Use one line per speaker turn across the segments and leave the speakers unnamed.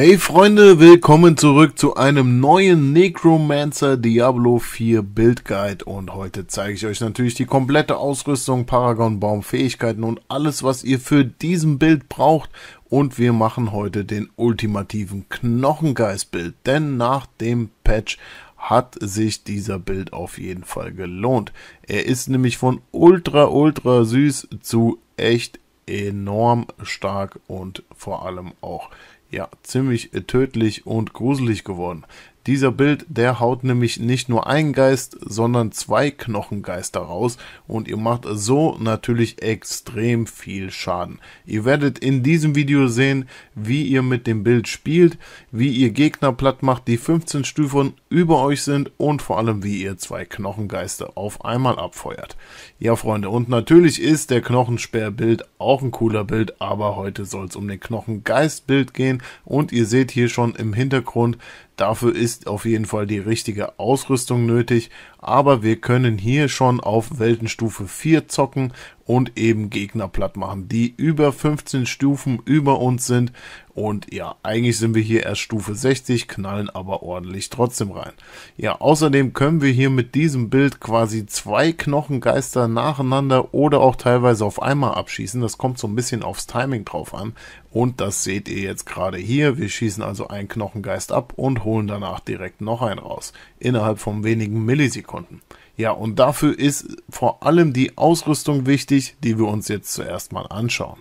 Hey Freunde, willkommen zurück zu einem neuen Necromancer Diablo 4 Build Guide und heute zeige ich euch natürlich die komplette Ausrüstung, Paragon Baum, Fähigkeiten und alles was ihr für diesen Bild braucht und wir machen heute den ultimativen Knochengeist Bild, denn nach dem Patch hat sich dieser Bild auf jeden Fall gelohnt. Er ist nämlich von ultra ultra süß zu echt enorm stark und vor allem auch ja ziemlich äh, tödlich und gruselig geworden. Dieser Bild, der haut nämlich nicht nur einen Geist, sondern zwei Knochengeister raus und ihr macht so natürlich extrem viel Schaden. Ihr werdet in diesem Video sehen, wie ihr mit dem Bild spielt, wie ihr Gegner platt macht, die 15 Stufen über euch sind und vor allem wie ihr zwei Knochengeister auf einmal abfeuert. Ja Freunde, und natürlich ist der Knochensperrbild auch ein cooler Bild, aber heute soll es um den Knochengeistbild gehen und ihr seht hier schon im Hintergrund, Dafür ist auf jeden Fall die richtige Ausrüstung nötig aber wir können hier schon auf Weltenstufe 4 zocken und eben Gegner platt machen, die über 15 Stufen über uns sind und ja, eigentlich sind wir hier erst Stufe 60, knallen aber ordentlich trotzdem rein. Ja, außerdem können wir hier mit diesem Bild quasi zwei Knochengeister nacheinander oder auch teilweise auf einmal abschießen, das kommt so ein bisschen aufs Timing drauf an und das seht ihr jetzt gerade hier, wir schießen also einen Knochengeist ab und holen danach direkt noch einen raus innerhalb von wenigen Millisekunden. Ja, und dafür ist vor allem die Ausrüstung wichtig, die wir uns jetzt zuerst mal anschauen.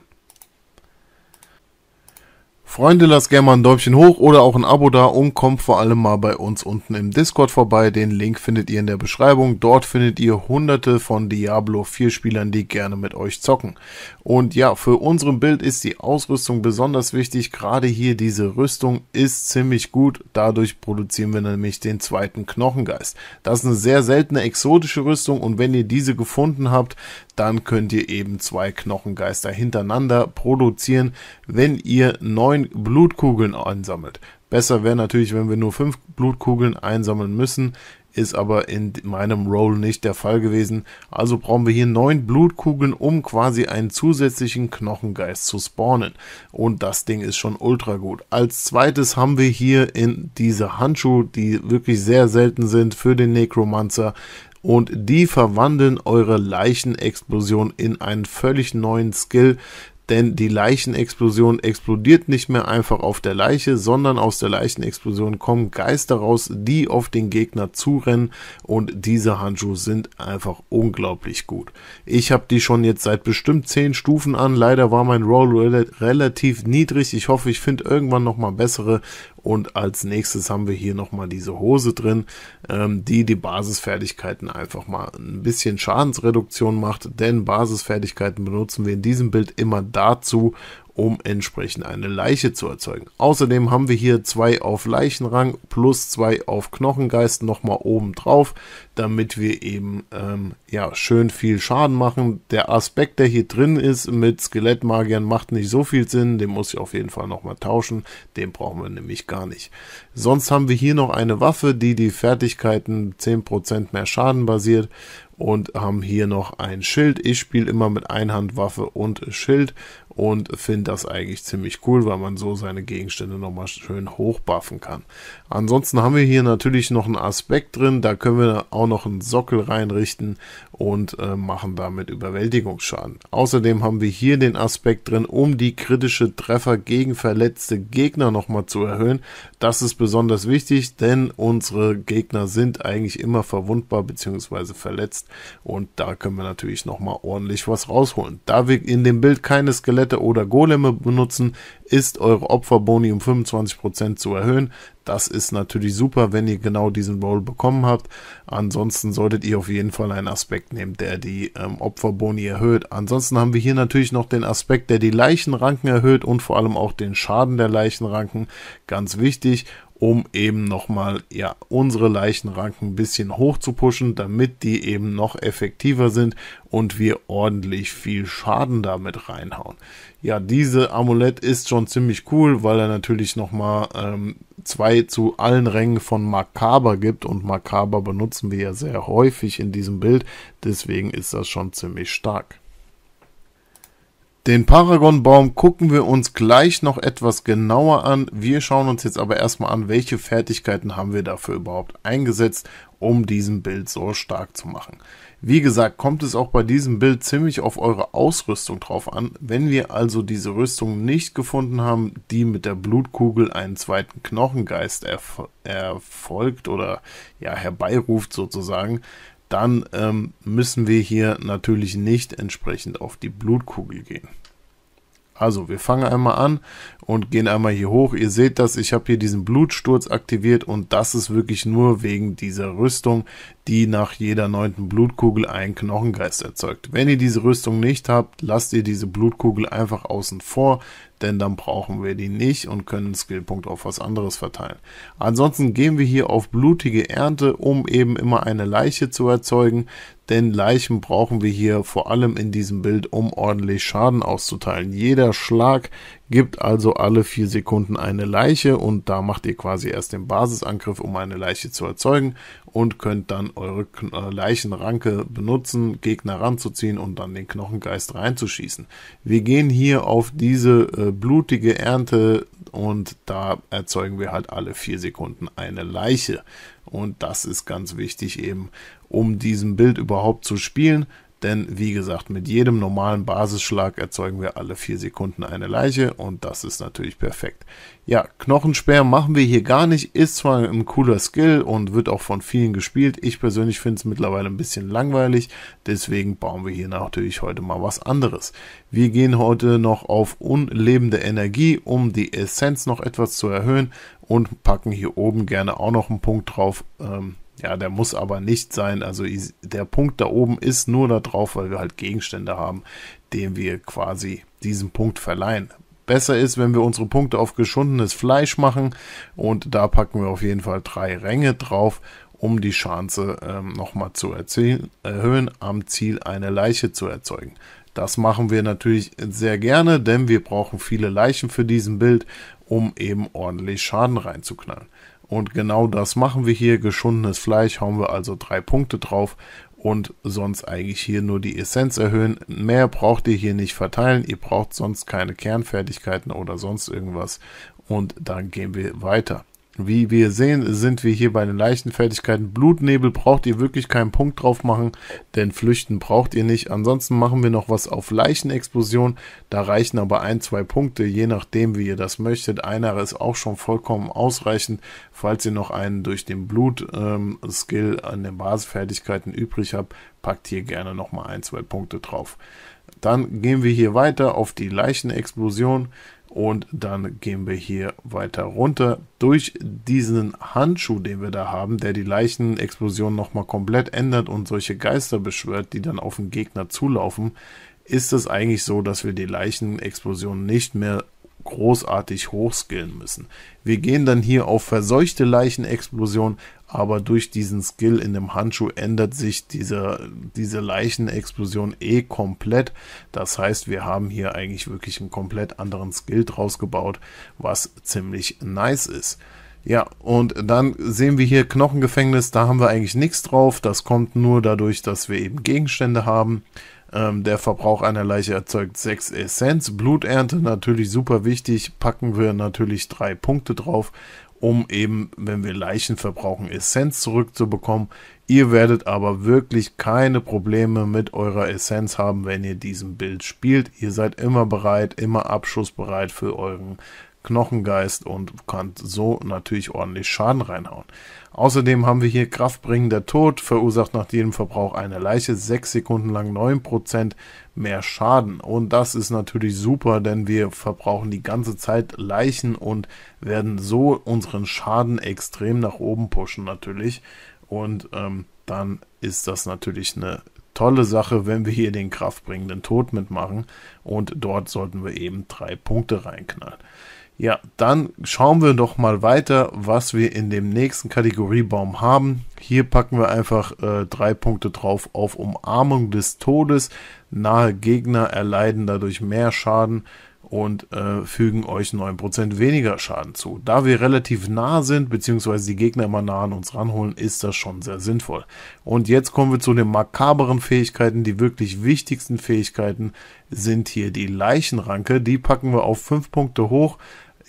Freunde, lasst gerne mal ein Däumchen hoch oder auch ein Abo da und kommt vor allem mal bei uns unten im Discord vorbei. Den Link findet ihr in der Beschreibung. Dort findet ihr hunderte von Diablo 4 Spielern, die gerne mit euch zocken. Und ja, für unserem Bild ist die Ausrüstung besonders wichtig. Gerade hier diese Rüstung ist ziemlich gut. Dadurch produzieren wir nämlich den zweiten Knochengeist. Das ist eine sehr seltene exotische Rüstung und wenn ihr diese gefunden habt, dann könnt ihr eben zwei Knochengeister hintereinander produzieren, wenn ihr neun Blutkugeln einsammelt. Besser wäre natürlich, wenn wir nur fünf Blutkugeln einsammeln müssen ist aber in meinem Roll nicht der Fall gewesen. Also brauchen wir hier neun Blutkugeln, um quasi einen zusätzlichen Knochengeist zu spawnen. Und das Ding ist schon ultra gut. Als zweites haben wir hier in diese Handschuhe, die wirklich sehr selten sind für den Necromancer und die verwandeln eure Leichenexplosion in einen völlig neuen Skill, denn die Leichenexplosion explodiert nicht mehr einfach auf der Leiche, sondern aus der Leichenexplosion kommen Geister raus, die auf den Gegner zurennen und diese Handschuhe sind einfach unglaublich gut. Ich habe die schon jetzt seit bestimmt 10 Stufen an, leider war mein Roll relativ niedrig, ich hoffe ich finde irgendwann nochmal bessere und als nächstes haben wir hier nochmal diese Hose drin, ähm, die die Basisfertigkeiten einfach mal ein bisschen Schadensreduktion macht, denn Basisfertigkeiten benutzen wir in diesem Bild immer dazu, um entsprechend eine Leiche zu erzeugen. Außerdem haben wir hier zwei auf Leichenrang plus zwei auf Knochengeist nochmal oben drauf damit wir eben ähm, ja schön viel Schaden machen. Der Aspekt, der hier drin ist mit Skelettmagiern, macht nicht so viel Sinn. Den muss ich auf jeden Fall nochmal tauschen. Den brauchen wir nämlich gar nicht. Sonst haben wir hier noch eine Waffe, die die Fertigkeiten 10% mehr Schaden basiert und haben hier noch ein Schild. Ich spiele immer mit Einhandwaffe und Schild und finde das eigentlich ziemlich cool, weil man so seine Gegenstände nochmal schön hochbuffen kann. Ansonsten haben wir hier natürlich noch einen Aspekt drin, da können wir auch auch noch einen Sockel reinrichten und äh, machen damit Überwältigungsschaden. Außerdem haben wir hier den Aspekt drin, um die kritische Treffer gegen verletzte Gegner nochmal zu erhöhen. Das ist besonders wichtig, denn unsere Gegner sind eigentlich immer verwundbar bzw. verletzt und da können wir natürlich nochmal ordentlich was rausholen. Da wir in dem Bild keine Skelette oder Goleme benutzen, ist, eure Opferboni um 25% zu erhöhen. Das ist natürlich super, wenn ihr genau diesen Roll bekommen habt. Ansonsten solltet ihr auf jeden Fall einen Aspekt nehmen, der die ähm, Opferboni erhöht. Ansonsten haben wir hier natürlich noch den Aspekt, der die Leichenranken erhöht und vor allem auch den Schaden der Leichenranken. Ganz wichtig um eben nochmal ja, unsere Leichenranken ein bisschen hoch zu pushen, damit die eben noch effektiver sind und wir ordentlich viel Schaden damit reinhauen. Ja, diese Amulett ist schon ziemlich cool, weil er natürlich nochmal ähm, zwei zu allen Rängen von Makaber gibt und Makaber benutzen wir ja sehr häufig in diesem Bild, deswegen ist das schon ziemlich stark. Den Paragon-Baum gucken wir uns gleich noch etwas genauer an. Wir schauen uns jetzt aber erstmal an, welche Fertigkeiten haben wir dafür überhaupt eingesetzt, um diesem Bild so stark zu machen. Wie gesagt, kommt es auch bei diesem Bild ziemlich auf eure Ausrüstung drauf an. Wenn wir also diese Rüstung nicht gefunden haben, die mit der Blutkugel einen zweiten Knochengeist erf erfolgt oder ja herbeiruft sozusagen, dann ähm, müssen wir hier natürlich nicht entsprechend auf die Blutkugel gehen. Also, wir fangen einmal an und gehen einmal hier hoch. Ihr seht das, ich habe hier diesen Blutsturz aktiviert und das ist wirklich nur wegen dieser Rüstung, die nach jeder neunten Blutkugel einen Knochengeist erzeugt. Wenn ihr diese Rüstung nicht habt, lasst ihr diese Blutkugel einfach außen vor denn dann brauchen wir die nicht und können Skillpunkt auf was anderes verteilen. Ansonsten gehen wir hier auf blutige Ernte, um eben immer eine Leiche zu erzeugen. Denn Leichen brauchen wir hier vor allem in diesem Bild, um ordentlich Schaden auszuteilen. Jeder Schlag gibt also alle vier Sekunden eine Leiche und da macht ihr quasi erst den Basisangriff, um eine Leiche zu erzeugen und könnt dann eure äh, Leichenranke benutzen, Gegner ranzuziehen und dann den Knochengeist reinzuschießen. Wir gehen hier auf diese äh, blutige Ernte und da erzeugen wir halt alle vier Sekunden eine Leiche. Und das ist ganz wichtig eben, um diesem Bild überhaupt zu spielen. Denn wie gesagt, mit jedem normalen Basisschlag erzeugen wir alle vier Sekunden eine Leiche und das ist natürlich perfekt. Ja, Knochensperr machen wir hier gar nicht, ist zwar ein cooler Skill und wird auch von vielen gespielt. Ich persönlich finde es mittlerweile ein bisschen langweilig, deswegen bauen wir hier natürlich heute mal was anderes. Wir gehen heute noch auf unlebende Energie, um die Essenz noch etwas zu erhöhen und packen hier oben gerne auch noch einen Punkt drauf. Ähm, ja, der muss aber nicht sein. Also der Punkt da oben ist nur da drauf, weil wir halt Gegenstände haben, denen wir quasi diesen Punkt verleihen. Besser ist, wenn wir unsere Punkte auf geschundenes Fleisch machen und da packen wir auf jeden Fall drei Ränge drauf, um die Chance ähm, nochmal zu erhöhen, am Ziel eine Leiche zu erzeugen. Das machen wir natürlich sehr gerne, denn wir brauchen viele Leichen für diesen Bild, um eben ordentlich Schaden reinzuknallen. Und genau das machen wir hier. Geschundenes Fleisch hauen wir also drei Punkte drauf und sonst eigentlich hier nur die Essenz erhöhen. Mehr braucht ihr hier nicht verteilen. Ihr braucht sonst keine Kernfertigkeiten oder sonst irgendwas. Und dann gehen wir weiter. Wie wir sehen, sind wir hier bei den leichten Fertigkeiten. Blutnebel braucht ihr wirklich keinen Punkt drauf machen, denn Flüchten braucht ihr nicht. Ansonsten machen wir noch was auf Leichenexplosion. Da reichen aber ein, zwei Punkte, je nachdem, wie ihr das möchtet. Einer ist auch schon vollkommen ausreichend, falls ihr noch einen durch den Blut-Skill ähm, an den Basisfertigkeiten übrig habt. Packt hier gerne nochmal ein, zwei Punkte drauf. Dann gehen wir hier weiter auf die Leichenexplosion. Und dann gehen wir hier weiter runter. Durch diesen Handschuh, den wir da haben, der die Leichenexplosion nochmal komplett ändert und solche Geister beschwört, die dann auf den Gegner zulaufen, ist es eigentlich so, dass wir die Leichenexplosion nicht mehr großartig hochskillen müssen. Wir gehen dann hier auf verseuchte Leichenexplosion, aber durch diesen Skill in dem Handschuh ändert sich diese, diese Leichenexplosion eh komplett. Das heißt, wir haben hier eigentlich wirklich einen komplett anderen Skill draus gebaut, was ziemlich nice ist. Ja, und dann sehen wir hier Knochengefängnis, da haben wir eigentlich nichts drauf. Das kommt nur dadurch, dass wir eben Gegenstände haben. Ähm, der Verbrauch einer Leiche erzeugt 6 Essenz. Bluternte natürlich super wichtig. Packen wir natürlich drei Punkte drauf, um eben, wenn wir Leichen verbrauchen, Essenz zurückzubekommen. Ihr werdet aber wirklich keine Probleme mit eurer Essenz haben, wenn ihr diesen Bild spielt. Ihr seid immer bereit, immer abschussbereit für euren Knochengeist und kann so natürlich ordentlich Schaden reinhauen. Außerdem haben wir hier kraftbringender Tod, verursacht nach jedem Verbrauch einer Leiche 6 Sekunden lang 9% mehr Schaden. Und das ist natürlich super, denn wir verbrauchen die ganze Zeit Leichen und werden so unseren Schaden extrem nach oben pushen natürlich. Und ähm, dann ist das natürlich eine tolle Sache, wenn wir hier den kraftbringenden Tod mitmachen. Und dort sollten wir eben drei Punkte reinknallen. Ja, dann schauen wir doch mal weiter, was wir in dem nächsten Kategoriebaum haben. Hier packen wir einfach äh, drei Punkte drauf auf Umarmung des Todes. Nahe Gegner erleiden dadurch mehr Schaden und äh, fügen euch 9% weniger Schaden zu. Da wir relativ nah sind, beziehungsweise die Gegner immer nah an uns ranholen, ist das schon sehr sinnvoll. Und jetzt kommen wir zu den makaberen Fähigkeiten. Die wirklich wichtigsten Fähigkeiten sind hier die Leichenranke. Die packen wir auf 5 Punkte hoch.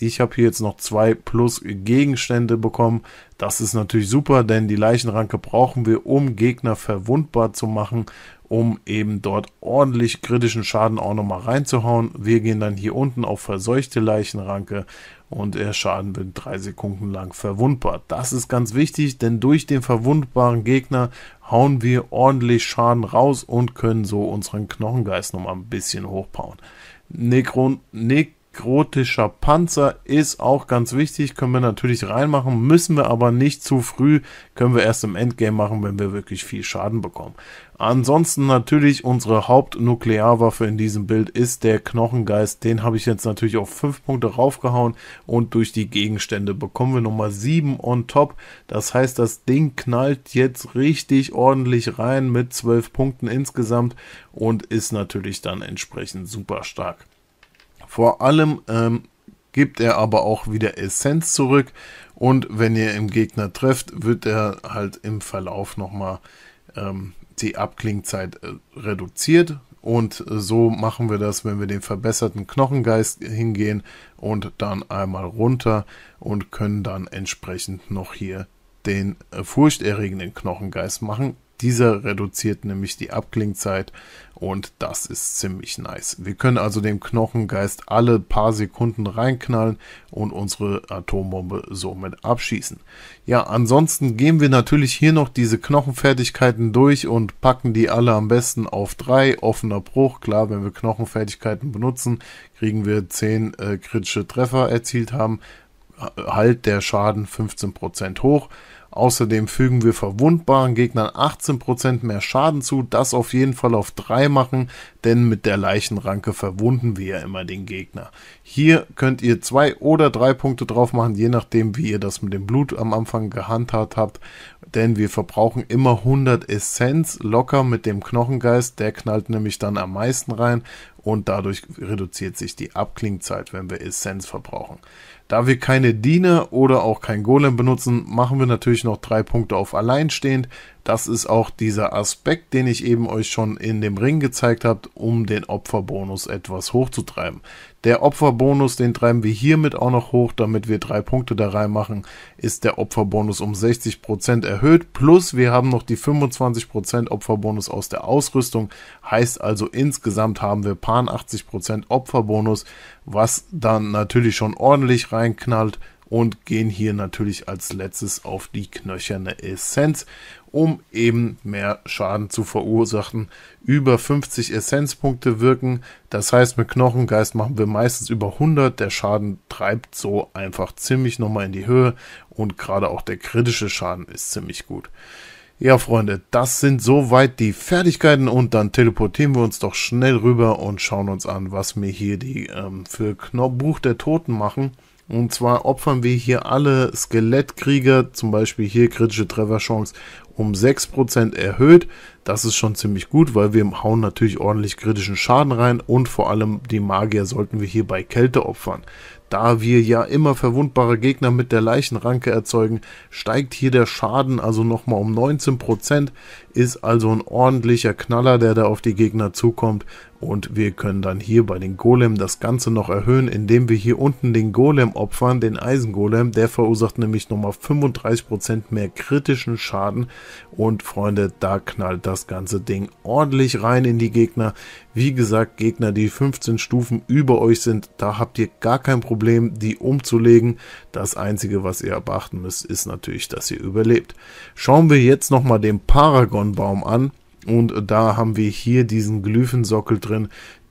Ich habe hier jetzt noch zwei plus Gegenstände bekommen. Das ist natürlich super, denn die Leichenranke brauchen wir, um Gegner verwundbar zu machen, um eben dort ordentlich kritischen Schaden auch nochmal reinzuhauen. Wir gehen dann hier unten auf verseuchte Leichenranke und der Schaden wird drei Sekunden lang verwundbar. Das ist ganz wichtig, denn durch den verwundbaren Gegner hauen wir ordentlich Schaden raus und können so unseren Knochengeist nochmal ein bisschen hochbauen. Necron, ne Grotischer Panzer ist auch ganz wichtig, können wir natürlich reinmachen, müssen wir aber nicht zu früh, können wir erst im Endgame machen, wenn wir wirklich viel Schaden bekommen. Ansonsten natürlich unsere Hauptnuklearwaffe in diesem Bild ist der Knochengeist, den habe ich jetzt natürlich auf 5 Punkte raufgehauen und durch die Gegenstände bekommen wir Nummer 7 on top, das heißt das Ding knallt jetzt richtig ordentlich rein mit 12 Punkten insgesamt und ist natürlich dann entsprechend super stark. Vor allem ähm, gibt er aber auch wieder Essenz zurück und wenn ihr im Gegner trefft, wird er halt im Verlauf nochmal ähm, die Abklingzeit äh, reduziert. Und äh, so machen wir das, wenn wir den verbesserten Knochengeist hingehen und dann einmal runter und können dann entsprechend noch hier den äh, furchterregenden Knochengeist machen. Dieser reduziert nämlich die Abklingzeit und das ist ziemlich nice. Wir können also dem Knochengeist alle paar Sekunden reinknallen und unsere Atombombe somit abschießen. Ja, ansonsten gehen wir natürlich hier noch diese Knochenfertigkeiten durch und packen die alle am besten auf 3. Offener Bruch, klar, wenn wir Knochenfertigkeiten benutzen, kriegen wir 10 äh, kritische Treffer erzielt haben. Halt der Schaden 15% hoch. Außerdem fügen wir verwundbaren Gegnern 18% mehr Schaden zu, das auf jeden Fall auf 3 machen, denn mit der Leichenranke verwunden wir ja immer den Gegner. Hier könnt ihr 2 oder 3 Punkte drauf machen, je nachdem wie ihr das mit dem Blut am Anfang gehandhabt habt, denn wir verbrauchen immer 100 Essenz locker mit dem Knochengeist, der knallt nämlich dann am meisten rein und dadurch reduziert sich die Abklingzeit, wenn wir Essenz verbrauchen. Da wir keine Diener oder auch kein Golem benutzen, machen wir natürlich noch drei Punkte auf alleinstehend. Das ist auch dieser Aspekt, den ich eben euch schon in dem Ring gezeigt habe, um den Opferbonus etwas hochzutreiben. Der Opferbonus, den treiben wir hiermit auch noch hoch, damit wir drei Punkte da reinmachen, ist der Opferbonus um 60% erhöht. Plus wir haben noch die 25% Opferbonus aus der Ausrüstung. Heißt also insgesamt haben wir paar 80% Opferbonus, was dann natürlich schon ordentlich rein reinknallt und gehen hier natürlich als letztes auf die knöcherne Essenz, um eben mehr Schaden zu verursachen. Über 50 Essenzpunkte wirken, das heißt mit Knochengeist machen wir meistens über 100, der Schaden treibt so einfach ziemlich nochmal in die Höhe und gerade auch der kritische Schaden ist ziemlich gut. Ja, Freunde, das sind soweit die Fertigkeiten und dann teleportieren wir uns doch schnell rüber und schauen uns an, was mir hier die ähm, für Buch der Toten machen. Und zwar opfern wir hier alle Skelettkrieger, zum Beispiel hier kritische Trefferchance um 6% erhöht. Das ist schon ziemlich gut, weil wir hauen natürlich ordentlich kritischen Schaden rein und vor allem die Magier sollten wir hier bei Kälte opfern. Da wir ja immer verwundbare Gegner mit der Leichenranke erzeugen, steigt hier der Schaden also nochmal um 19%, ist also ein ordentlicher Knaller, der da auf die Gegner zukommt und wir können dann hier bei den Golem das Ganze noch erhöhen, indem wir hier unten den Golem opfern, den Eisengolem, der verursacht nämlich nochmal 35% mehr kritischen Schaden und Freunde, da knallt das das ganze Ding ordentlich rein in die Gegner. Wie gesagt, Gegner, die 15 Stufen über euch sind, da habt ihr gar kein Problem, die umzulegen. Das Einzige, was ihr beachten müsst, ist natürlich, dass ihr überlebt. Schauen wir jetzt nochmal den Paragon-Baum an. Und da haben wir hier diesen Glyphensockel drin,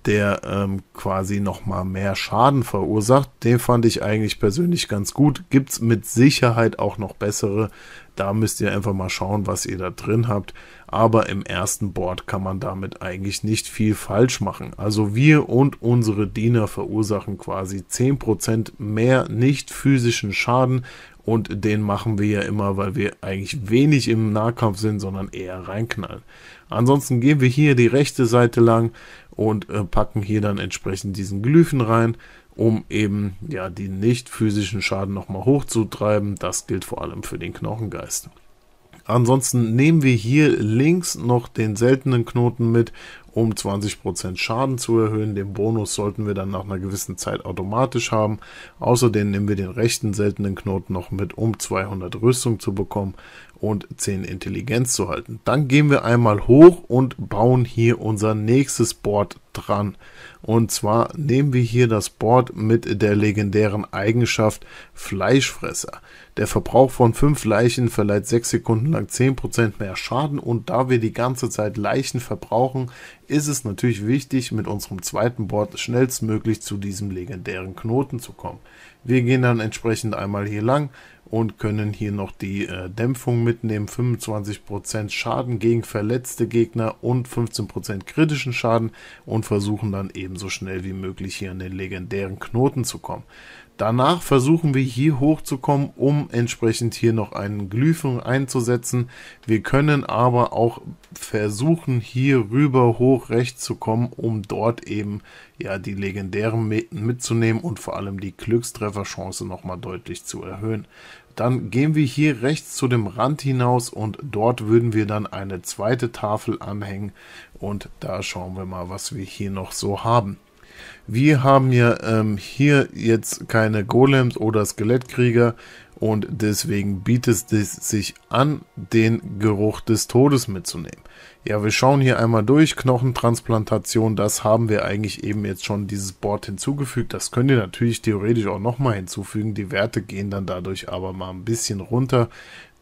der ähm, quasi nochmal mehr Schaden verursacht. Den fand ich eigentlich persönlich ganz gut. Gibt es mit Sicherheit auch noch bessere. Da müsst ihr einfach mal schauen, was ihr da drin habt. Aber im ersten Board kann man damit eigentlich nicht viel falsch machen. Also wir und unsere Diener verursachen quasi 10% mehr nicht physischen Schaden und den machen wir ja immer, weil wir eigentlich wenig im Nahkampf sind, sondern eher reinknallen. Ansonsten gehen wir hier die rechte Seite lang und äh, packen hier dann entsprechend diesen Glyphen rein, um eben ja den nicht physischen Schaden nochmal hochzutreiben. Das gilt vor allem für den Knochengeist. Ansonsten nehmen wir hier links noch den seltenen Knoten mit, um 20% Schaden zu erhöhen. Den Bonus sollten wir dann nach einer gewissen Zeit automatisch haben. Außerdem nehmen wir den rechten seltenen Knoten noch mit, um 200 Rüstung zu bekommen und 10 Intelligenz zu halten. Dann gehen wir einmal hoch und bauen hier unser nächstes Board dran. Und zwar nehmen wir hier das Board mit der legendären Eigenschaft Fleischfresser. Der Verbrauch von 5 Leichen verleiht 6 Sekunden lang 10% mehr Schaden und da wir die ganze Zeit Leichen verbrauchen, ist es natürlich wichtig, mit unserem zweiten Board schnellstmöglich zu diesem legendären Knoten zu kommen. Wir gehen dann entsprechend einmal hier lang, und können hier noch die äh, Dämpfung mitnehmen. 25% Schaden gegen verletzte Gegner und 15% kritischen Schaden und versuchen dann eben so schnell wie möglich hier an den legendären Knoten zu kommen. Danach versuchen wir hier hochzukommen, um entsprechend hier noch einen Glyphen einzusetzen. Wir können aber auch versuchen, hier rüber hoch rechts zu kommen, um dort eben ja die legendären Meten mitzunehmen und vor allem die Glückstrefferchance nochmal deutlich zu erhöhen. Dann gehen wir hier rechts zu dem Rand hinaus und dort würden wir dann eine zweite Tafel anhängen und da schauen wir mal, was wir hier noch so haben. Wir haben ja ähm, hier jetzt keine Golems oder Skelettkrieger und deswegen bietet es sich an, den Geruch des Todes mitzunehmen. Ja, wir schauen hier einmal durch. Knochentransplantation, das haben wir eigentlich eben jetzt schon dieses Board hinzugefügt. Das könnt ihr natürlich theoretisch auch nochmal hinzufügen. Die Werte gehen dann dadurch aber mal ein bisschen runter.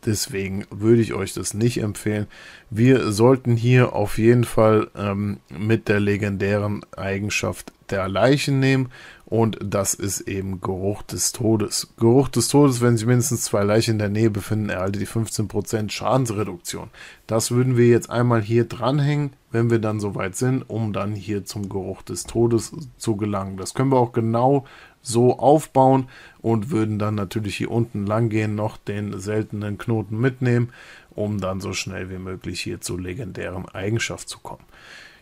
Deswegen würde ich euch das nicht empfehlen. Wir sollten hier auf jeden Fall ähm, mit der legendären Eigenschaft der Leichen nehmen und das ist eben Geruch des Todes. Geruch des Todes, wenn sich mindestens zwei Leichen in der Nähe befinden, erhalte die 15% Schadensreduktion. Das würden wir jetzt einmal hier dranhängen, wenn wir dann soweit sind, um dann hier zum Geruch des Todes zu gelangen. Das können wir auch genau so aufbauen und würden dann natürlich hier unten lang gehen, noch den seltenen Knoten mitnehmen, um dann so schnell wie möglich hier zur legendären Eigenschaft zu kommen.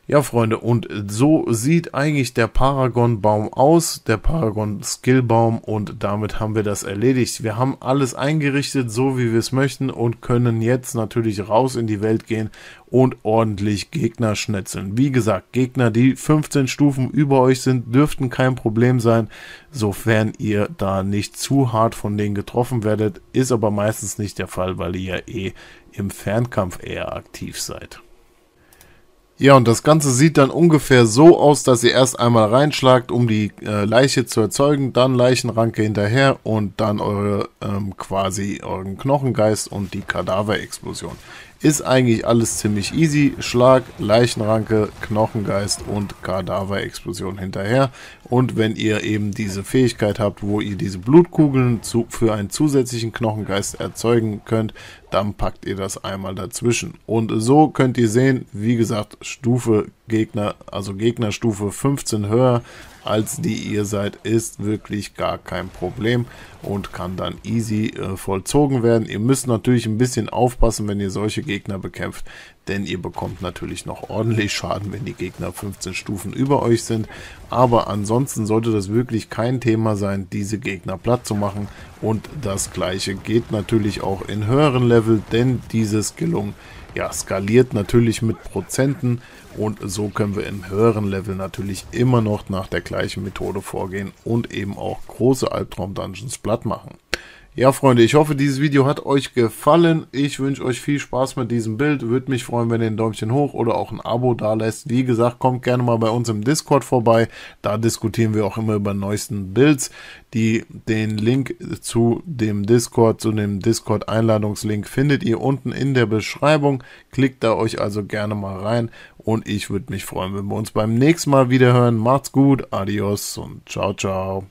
Ja, Freunde, und so sieht eigentlich der Paragon-Baum aus, der Paragon-Skill-Baum und damit haben wir das erledigt. Wir haben alles eingerichtet, so wie wir es möchten und können jetzt natürlich raus in die Welt gehen und ordentlich Gegner schnetzeln. Wie gesagt, Gegner, die 15 Stufen über euch sind, dürften kein Problem sein, sofern ihr da nicht zu hart von denen getroffen werdet, ist aber meistens nicht der Fall, weil ihr ja eh im Fernkampf eher aktiv seid. Ja, und das Ganze sieht dann ungefähr so aus, dass ihr erst einmal reinschlagt, um die äh, Leiche zu erzeugen, dann Leichenranke hinterher und dann eure ähm, quasi euren Knochengeist und die Kadaverexplosion. Ist eigentlich alles ziemlich easy. Schlag, Leichenranke, Knochengeist und Kadaverexplosion hinterher. Und wenn ihr eben diese Fähigkeit habt, wo ihr diese Blutkugeln zu, für einen zusätzlichen Knochengeist erzeugen könnt, dann packt ihr das einmal dazwischen. Und so könnt ihr sehen, wie gesagt, Stufe Gegner, also Gegnerstufe 15 höher als die ihr seid, ist wirklich gar kein Problem und kann dann easy äh, vollzogen werden. Ihr müsst natürlich ein bisschen aufpassen, wenn ihr solche Gegner bekämpft denn ihr bekommt natürlich noch ordentlich Schaden, wenn die Gegner 15 Stufen über euch sind. Aber ansonsten sollte das wirklich kein Thema sein, diese Gegner platt zu machen. Und das gleiche geht natürlich auch in höheren Level, denn diese Skillung ja, skaliert natürlich mit Prozenten und so können wir im höheren Level natürlich immer noch nach der gleichen Methode vorgehen und eben auch große Albtraum-Dungeons platt machen. Ja, Freunde, ich hoffe, dieses Video hat euch gefallen. Ich wünsche euch viel Spaß mit diesem Bild. Würde mich freuen, wenn ihr ein Däumchen hoch oder auch ein Abo da lässt. Wie gesagt, kommt gerne mal bei uns im Discord vorbei. Da diskutieren wir auch immer über neuesten Builds. Die, den Link zu dem Discord, zu dem Discord-Einladungslink findet ihr unten in der Beschreibung. Klickt da euch also gerne mal rein. Und ich würde mich freuen, wenn wir uns beim nächsten Mal wieder hören. Macht's gut, adios und ciao, ciao.